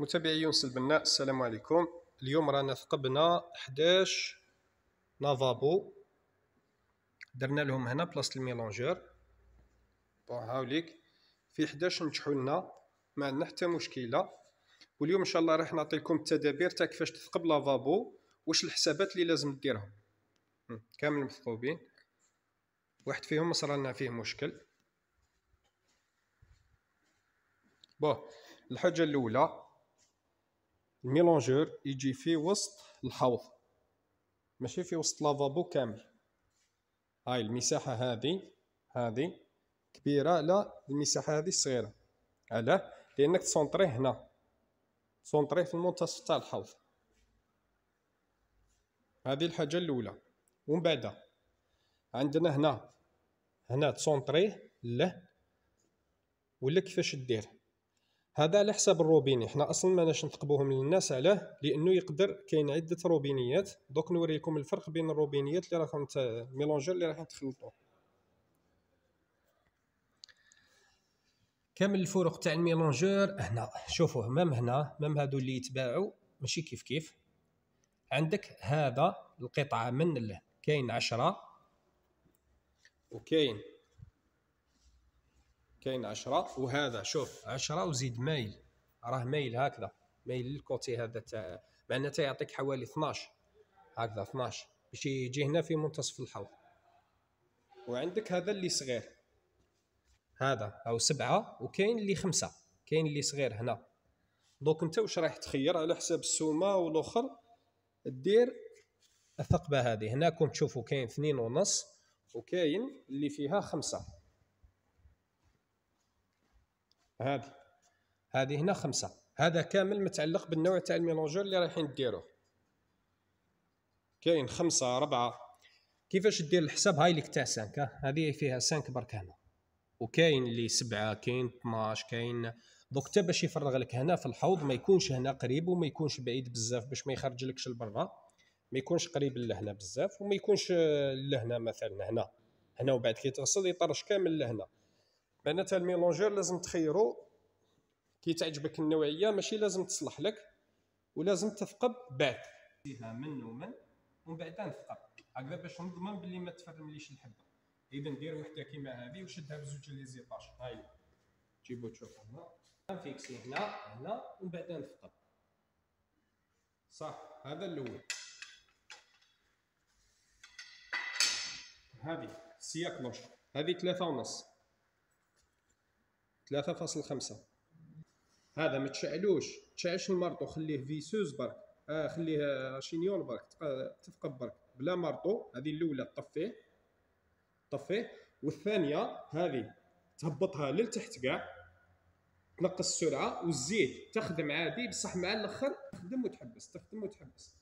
متابعي يونس البناء السلام عليكم اليوم رانا ثقبنا 11 نافابو درنا لهم هنا بلاصه الميلونجور بون هاوليك في 11 نجحوا لنا ما عندنا حتى مشكله واليوم ان شاء الله راح نعطيكم التدابير تاع كيفاش تثقب لافابو واش الحسابات اللي لازم ديرهم كامل مثقوبين واحد فيهم صرالنا فيه مشكل بون الحاجه الاولى الميلونجور يجي في وسط الحوض ماشي في وسط لافابو كامل هاي المساحة هذه هذه كبيرة على المساحة هذه صغيرة علاه لأنك تسونطريه هنا تسونطريه في المنتصف تاع الحوض هذه الحاجة الأولى ومن بعد عندنا هنا هنا تسونطريه له ولا كيفاش دير هذا على حساب الروبيني حنا اصلا ما ناش نثقبوهم للناس علاه لانه يقدر كاين عده روبينيات دوك نوريكم الفرق بين الروبينيات اللي راكم ميلونجور اللي راح تخلطوا كامل الفروق تاع الميلونجور هنا شوفوه مام هنا مام هادو اللي يتباعوا ماشي كيف كيف عندك هذا القطعه من كاين عشرة وكاين كاين 10 وهذا شوف 10 وزيد مايل راه مايل هكذا مايل للكوتي هذا تاع مع انه تيعطيك حوالي 12 هكذا 12 باش يجي هنا في منتصف الحوض وعندك هذا اللي صغير هذا او سبعة وكاين اللي خمسة كاين اللي صغير هنا دونك انت واش رايح تخير على حساب السومه والاخر دير الثقبه هذه هنا كنت تشوفوا كاين اثنين ونص وكاين اللي فيها خمسة هذه هذه هنا خمسة هذا كامل متعلق بالنوع تاع الميلونجور اللي رايحين ديروه كاين خمسة ربعة كيفاش دير الحساب هاي اللي تاع سانك هذه فيها سانك برك هنا وكاين اللي سبعة كاين 12 كاين دوك تا باش يفرغ لك هنا في الحوض ما يكونش هنا قريب وما يكونش بعيد بزاف باش ما يخرج لكش لبرا ما يكونش قريب لهنا بزاف وما يكونش لهنا مثلا هنا هنا وبعد كي تغسل يطرش كامل لهنا معناتها الميلونجور لازم تخيرو كي تعجبك النوعيه ماشي لازم تصلح لك ولازم تثقب بعد فيها من ومن ومن بعد نثقب هكذا باش نضمن باللي ما تفرمليش الحبه اذا ندير وحده كيما هذه وشدها بزوج لي زيطاج هاي جيبو تشوف هنا نفيكسي هنا هنا ومن بعد نثقب صح هذا الاول هذه سياكلوش هذه ثلاثة ونص 3.5 هذا ما تشعلوش تشعلش المارطو خليه فيسوز برك آه خليه آه، شينيول برك آه، تفقد برك بلا مارطو هذه الاولى طفيه طفيه والثانيه هذه تهبطها للتحت كاع تنقص السرعه والزيت تخدم عادي بصح مع الاخر تخدم وتحبس تخدم وتحبس